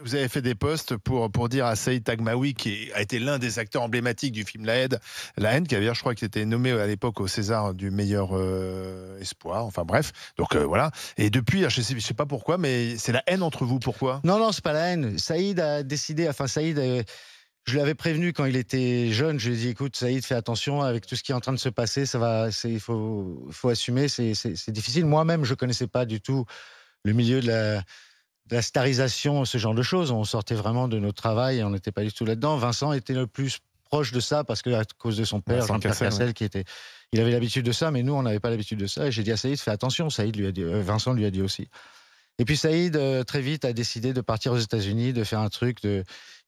vous avez fait des postes pour, pour dire à Saïd Tagmaoui, qui a été l'un des acteurs emblématiques du film La Haine, La Haine qui avait, je crois, qui était nommé à l'époque au César du meilleur euh, espoir. Enfin bref, donc euh, voilà. Et depuis, je ne sais, pas pourquoi, mais c'est la haine entre vous. Pourquoi Non, non, c'est pas la haine. Saïd a décidé, enfin Saïd, euh, je l'avais prévenu quand il était jeune. Je lui ai dit, écoute, Saïd, fais attention avec tout ce qui est en train de se passer. Ça va, il faut, faut assumer, c'est difficile. Moi-même, je ne connaissais pas du tout le milieu de la la starisation, ce genre de choses. On sortait vraiment de notre travail et on n'était pas du tout là-dedans. Vincent était le plus proche de ça parce que à cause de son père, qui était, il avait l'habitude de ça, mais nous on n'avait pas l'habitude de ça. Et j'ai dit à Saïd, fais attention. Saïd lui a dit, euh, Vincent lui a dit aussi. Et puis Saïd euh, très vite a décidé de partir aux États-Unis, de faire un truc. De...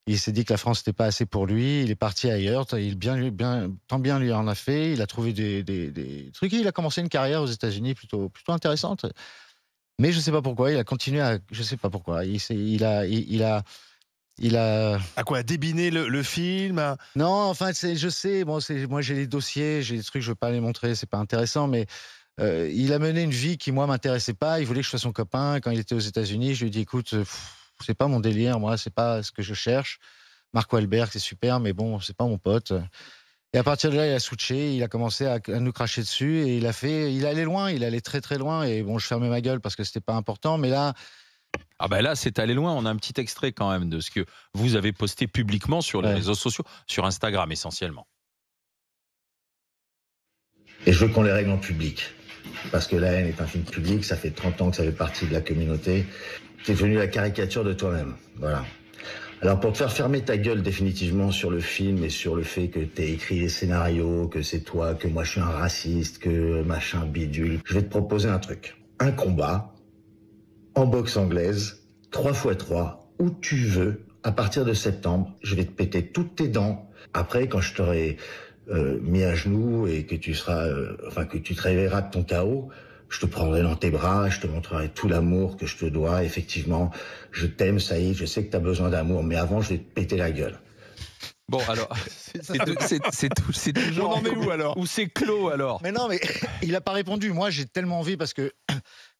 Il s'est dit que la France n'était pas assez pour lui. Il est parti ailleurs. Il bien, bien, tant bien lui en a fait. Il a trouvé des, trucs. Et il a commencé une carrière aux États-Unis plutôt, plutôt intéressante. Mais je ne sais pas pourquoi, il a continué à. Je ne sais pas pourquoi. Il, il a. il, a il a. À quoi Débiner le, film Non, enfin, je sais. Bon, moi, j'ai les dossiers, j'ai des trucs, je veux pas les montrer, ce n'est pas intéressant, mais. Euh, il a mené une vie qui moi m'intéressait pas. Il voulait que je sois son copain. Quand il était aux États-Unis, je lui ai dit écoute, n'est euh, pas mon délire, moi, n'est pas ce que je cherche. Marco Albert, c'est super, mais bon, c'est pas mon pote. Et à partir de là, il a switché, il a commencé à, nous cracher dessus et il a fait, il allait loin, il allait très très loin. Et bon, je fermais ma gueule parce que c'était pas important, mais là. Ah ben là, c'est allé loin. On a un petit extrait quand même de ce que vous avez posté publiquement sur les réseaux sociaux, sur Instagram essentiellement. Et je veux qu'on les règle en public. Parce que la haine est un film public, ça fait 30 ans que ça fait partie de la communauté. es devenu la caricature de toi-même. Voilà. Alors pour te faire fermer ta gueule définitivement sur le film et sur le fait que t'aies écrit les scénarios, que c'est toi, que moi je suis un raciste, que machin bidule, je vais te proposer un truc. Un combat en boxe anglaise, 3 x 3, où tu veux, à partir de septembre, je vais te péter toutes tes dents. Après, quand je t'aurai euh, mis à genoux et que tu seras, euh, enfin que tu te réveilleras de ton chaos, je te prendrai dans tes bras, je te montrerai tout l'amour que je te dois. Effectivement, je t'aime, ça je sais que tu as besoin d'amour, mais avant, je vais te péter la gueule. Bon, alors, c'est toujours. On où alors Où c'est clos alors Mais non, mais il n'a pas répondu. Moi, j'ai tellement envie parce que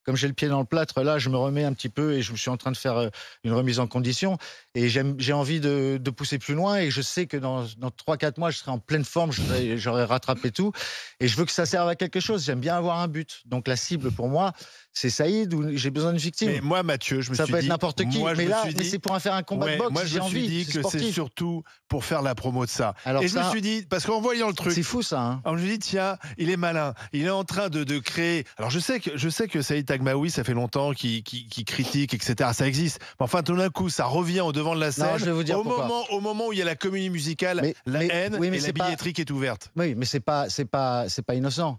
comme j'ai le pied dans le plâtre, là, je me remets un petit peu et je suis en train de faire euh, une remise en condition. Et j'ai envie de, pousser plus loin. Et je sais que dans, dans 3-4 mois, je serai en pleine forme, j'aurai rattrapé tout. Et je veux que ça serve à quelque chose. J'aime bien avoir un but. Donc la cible pour moi, c'est Saïd ou j'ai besoin d'une victime. Mais moi, Mathieu, je me ça suis dit. Ça peut être n'importe qui. mais là, c'est pour faire un combat de boxe. Moi, je me suis dit que c'est surtout pour faire la promo de ça. Alors et je me suis dit, parce qu'en voyant le truc. C'est fou ça. Hein. Alors, je me suis dit, tiens, il est malin. Il est en train de, créer. Alors je sais que, je sais que Saïd Maoui ça fait longtemps qui, qui, critique, etc. Ça existe. enfin, tout d'un coup, ça revient au devant de la scène. au, moment, au moment où il y a la comédie musicale, la haine oui, et la billetterie qui est ouverte. Oui, mais c'est pas, c'est pas, c'est pas innocent.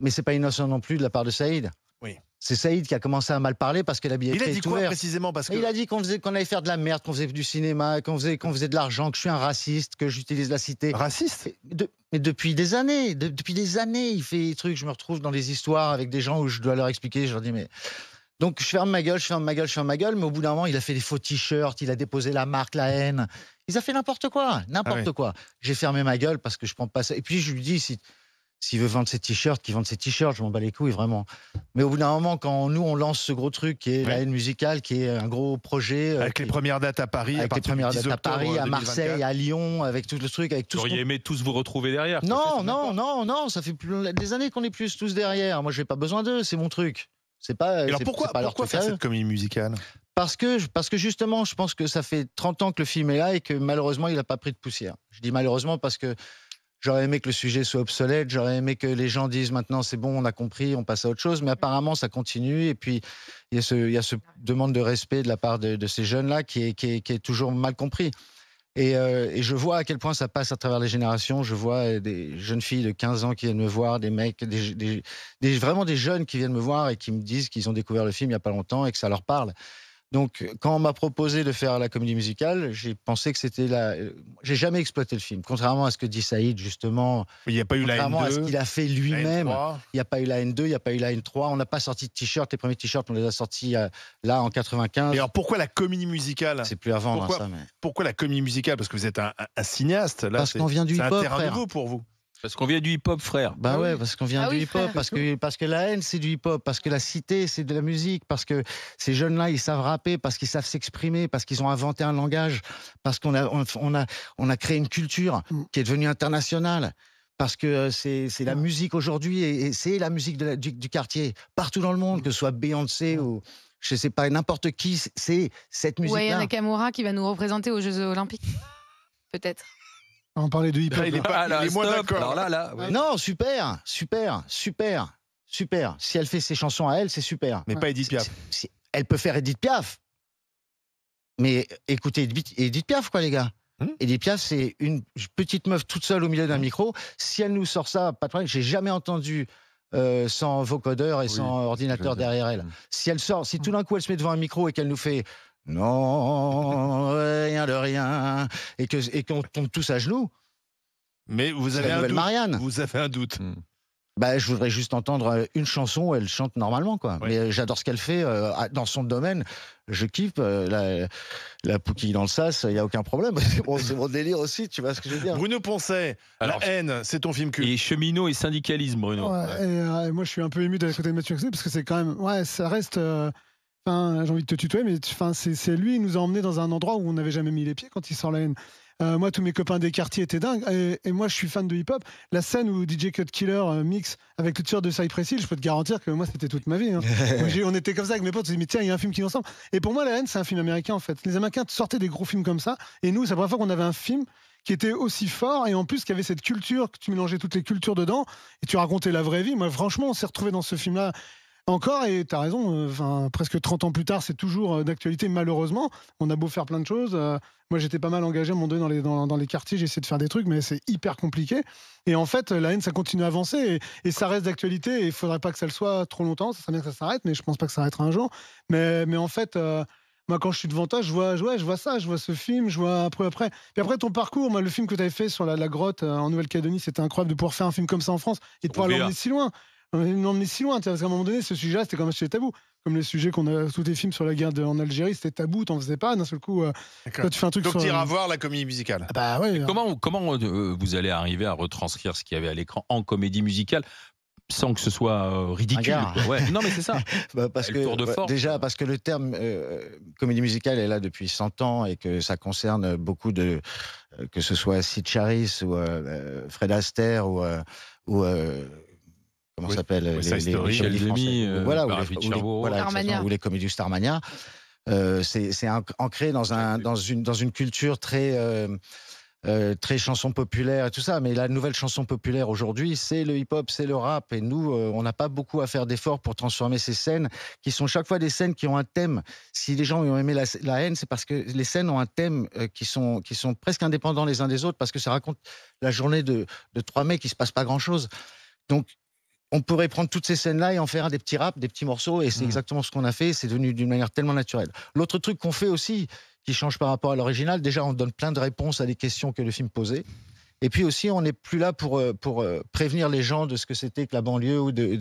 Mais c'est pas innocent non plus de la part de Saïd. Oui. C'est Saïd qui a commencé à mal parler parce que la Il a dit quoi précisément parce Il a dit qu'on allait faire de la merde, qu'on faisait du cinéma, qu'on faisait qu'on faisait de l'argent, que je suis un raciste, que j'utilise la cité. Raciste Mais depuis des années, depuis des années, il fait des trucs. Je me retrouve dans des histoires avec des gens où je dois leur expliquer. Je leur dis mais donc je ferme ma gueule, je ferme ma gueule, je ferme ma gueule. Mais au bout d'un moment, il a fait des faux t-shirts, il a déposé la marque, la haine. Il a fait n'importe quoi, n'importe ah quoi. J'ai fermé ma gueule parce que je prends pas ça. Et puis je lui dis si s'il veut vendre ses t-shirts, qui vende ses t-shirts, je m'en bats les couilles, vraiment. Mais au bout d'un moment, quand nous, on lance ce gros truc qui est la haine musicale, qui est un gros projet. Euh, avec les premières dates à Paris, avec à les premières dates à Paris, à Marseille, à Lyon, avec tout le truc, avec tout Vous auriez aimé tous vous retrouver derrière Non, non, non, non, ça fait plus... des années qu'on est plus tous derrière. Moi, je n'ai pas besoin d'eux, c'est mon truc. C'est pas. Alors pourquoi, pas pourquoi faire cette comédie musicale parce que, parce que justement, je pense que ça fait 30 ans que le film est là et que malheureusement, il n'a pas pris de poussière. Je dis malheureusement parce que J'aurais aimé que le sujet soit obsolète, j'aurais aimé que les gens disent maintenant c'est bon, on a compris, on passe à autre chose, mais apparemment ça continue. Et puis il y a ce, demande de respect de la part de, ces jeunes-là qui est, toujours mal compris. Euh, et, je vois à quel point ça passe à travers les générations. Je vois euh, des jeunes filles de 15 ans qui viennent me voir, des mecs, vraiment des jeunes qui viennent me voir et qui me disent qu'ils ont découvert le film il n'y a pas longtemps et que ça leur parle. Donc, quand on m'a proposé de faire la comédie musicale, j'ai pensé que c'était la. J'ai jamais exploité le film, contrairement à ce que dit Saïd justement. Il n'y a pas eu la N2. Contrairement à ce qu'il a fait lui-même, il n'y a pas eu la N2, il n'y a pas eu la N3. On n'a pas sorti de t-shirts. Les premiers t-shirts, on les a sortis euh, là en 95. Et alors, pourquoi la comédie musicale C'est plus avant. Pourquoi, hein, ça, pourquoi la comédie musicale Parce que vous êtes un, cinéaste. Là, Parce qu'on vient du hip C'est un terrain nouveau pour vous. Parce qu'on vient du hip-hop, frère. Bah ah ouais, parce qu'on vient ah du hip-hop, parce que, parce que la haine, c'est du hip-hop, parce que la cité, c'est de la musique, parce que ces jeunes-là, ils savent rapper, parce qu'ils savent s'exprimer, parce qu'ils ont inventé un langage, parce qu'on a, on, a, on a créé une culture qui est devenue internationale. Parce que euh, c'est la musique aujourd'hui et, c'est la musique du, quartier. Partout dans le monde, que ce soit Beyoncé ou, je sais pas, n'importe qui, c'est cette musique-là. Ouais, Nakamura qui va nous représenter aux Jeux Olympiques, peut-être. On parlait de hip ah, il est moins Non, super, super, super, super. Si elle fait ses chansons à elle, c'est super. Mais pas Edith Piaf. elle peut faire Edith Piaf. Mais écoutez Edith, Piaf, quoi, les gars. Hmm Edith Piaf, c'est une petite meuf toute seule au milieu d'un micro. Si elle nous sort ça, pas de problème. J'ai jamais entendu euh, sans vocodeur et sans ordinateur derrière elle. Si elle sort, si tout d'un coup elle se met devant un micro et qu'elle nous fait non, rien de rien. Et qu'on et tombe tous à genoux. Mais vous avez, un Marianne. vous avez un doute. Ben, je voudrais juste entendre euh, une chanson où elle chante normalement, quoi. Mais euh, j'adore ce qu'elle fait euh, dans son domaine. Je kiffe la, la pouquille dans le sas, il n'y a aucun problème. c'est mon délire aussi, tu vois ce que je veux dire. Bruno Poncet, Alors, La haine, c'est ton film culte. Et cheminot et syndicalisme, Bruno. et, moi, je suis un peu ému d'aller côté de Mathieu Axel parce que c'est quand même. Ouais, ça reste j'ai envie de te tutoyer, mais enfin, c'est lui, il nous a emmenés dans un endroit où on n'avait jamais mis les pieds quand il sort la haine. Euh, moi, tous mes copains des quartiers étaient dingues. Et, moi, je suis fan de hip-hop. La scène où DJ Cut Killer mix euh, mixe avec le tueur de Cypress Hill, je peux te garantir que moi, c'était toute ma vie. Hein. on était comme ça avec mes potes. On dit, tiens, il y a un film qui nous ressemble. Et pour moi, La haine, c'est un film américain, en fait. Les Américains sortaient des gros films comme ça. Et nous, c'est la première fois qu'on avait un film qui était aussi fort et en plus qui avait cette culture, que tu mélangeais toutes les cultures dedans et tu racontais la vraie vie. Moi, franchement, on s'est retrouvé dans ce film-là encore, et tu as raison, euh, enfin, presque 30 ans plus tard, c'est toujours euh, d'actualité, malheureusement. On a beau faire plein de choses. Euh, moi, j'étais pas mal engagé à mon dans les, dans, les quartiers, j'ai essayé de faire des trucs, mais c'est hyper compliqué. Et en fait, la haine, ça continue à avancer et, ça reste d'actualité. et Il faudrait pas que ça le soit trop longtemps. Ça serait bien que ça s'arrête, mais je pense pas que ça arrêtera un jour. Mais, mais en fait. moi, quand je suis devant toi, je vois, ouais, je vois ça, je vois ce film, je vois après, après. Puis après, ton parcours, le film que tu avais fait sur la, grotte en Nouvelle-Calédonie, c'était incroyable de pouvoir faire un film comme ça en France et de pouvoir l'emmener si loin on est si loin. Parce qu'à un moment donné, ce sujet-là, c'était comme sujet tabou. Comme les sujets qu'on a tous les films sur la guerre en Algérie, c'était tabou, t'en faisais pas. D'un seul coup, euh, tu fais un truc. Donc sur... voir la comédie musicale. Ah, bah, comment comment euh, vous allez arriver à retranscrire ce qu'il y avait à l'écran en comédie musicale sans que ce soit euh, ridicule. Ouais. Non, mais c'est ça. Bah, parce que, Déjà, parce que le terme comédie musicale est là depuis 100 ans et que ça concerne beaucoup de. que ce soit Sid Charis ou Fred Astaire ou. ou comment euh, ça s'appelle les, euh, les, les, les les, comédies du Starmania. Euh, c'est ancré dans, un, dans, une, dans une culture très, très chanson populaire et tout ça. Mais la nouvelle chanson populaire aujourd'hui, c'est le hip-hop, c'est le rap. Et nous, on n'a pas beaucoup à faire d'efforts pour transformer ces scènes, qui sont chaque fois des scènes qui ont un thème. Si les gens ont aimé la, haine, c'est parce que les scènes ont un thème qui, sont, qui sont presque indépendants les uns des autres, parce que ça raconte la journée de, de trois mecs qui se passe pas grand-chose. Donc on pourrait prendre toutes ces scènes-là et en faire des petits raps, des petits morceaux, et c'est mm. exactement ce qu'on a fait, c'est devenu d'une manière tellement naturelle. L'autre truc qu'on fait aussi, qui change par rapport à l'original, déjà on donne plein de réponses à des questions que le film posait. Et puis aussi, on n'est plus là pour, euh, pour euh, prévenir les gens de ce que c'était que la banlieue ou de,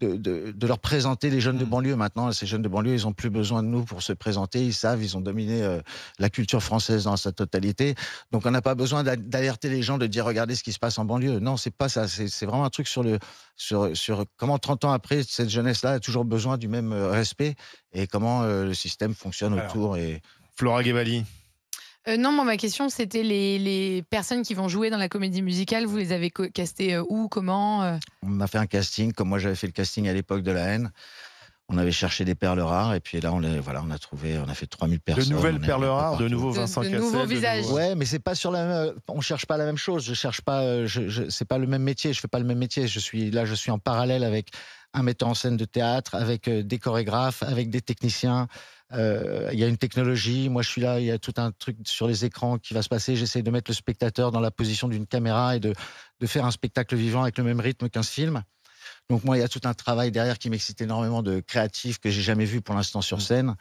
de, leur présenter les jeunes de mmh. banlieue. Maintenant, ces jeunes de banlieue, ils n'ont plus besoin de nous pour se présenter. Ils savent, ils ont dominé euh, la culture française dans sa totalité. Donc, on n'a pas besoin d'alerter les gens, de dire regardez ce qui se passe en banlieue. Non, c'est pas ça. C'est vraiment un truc sur, le, sur, sur comment 30 ans après, cette jeunesse-là a toujours besoin du même respect et comment le système fonctionne autour. Et... Flora Guevali euh, non, ma question, c'était les, les, personnes qui vont jouer dans la comédie musicale, vous les avez castées euh, où, comment euh On m'a fait un casting, comme moi j'avais fait le casting à l'époque de la haine on avait cherché des perles rares et puis là on voilà on a trouvé on a fait 3000 personnes. De nouvelles perles rares, de nouveaux Vincent visages. mais c'est pas sur la même... on cherche pas la même chose, je cherche pas euh, je, c'est pas le même métier, je fais pas le même métier, je suis là je suis en parallèle avec un metteur en scène de théâtre, avec euh, des chorégraphes, avec des techniciens. Euh, il y a une technologie, moi je suis là, il y a tout un truc sur les écrans qui va se passer. J'essaie de mettre le spectateur dans la position d'une caméra et de, de faire un spectacle vivant avec le même rythme qu'un film. Donc moi, il y a tout un travail derrière qui m'excite énormément de créatif que j'ai jamais vu pour l'instant sur mmh. scène.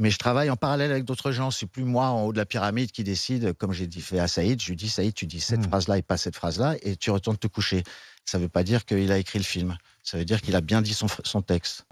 Mais je travaille en parallèle avec d'autres gens. C'est plus moi en haut de la pyramide qui décide, comme j'ai dit fait à Saïd, je lui dis Saïd, tu dis cette mmh. phrase-là et pas cette phrase-là, et tu retournes te coucher. Ça ne veut pas dire qu'il a écrit le film. Ça veut dire qu'il a bien dit son texte.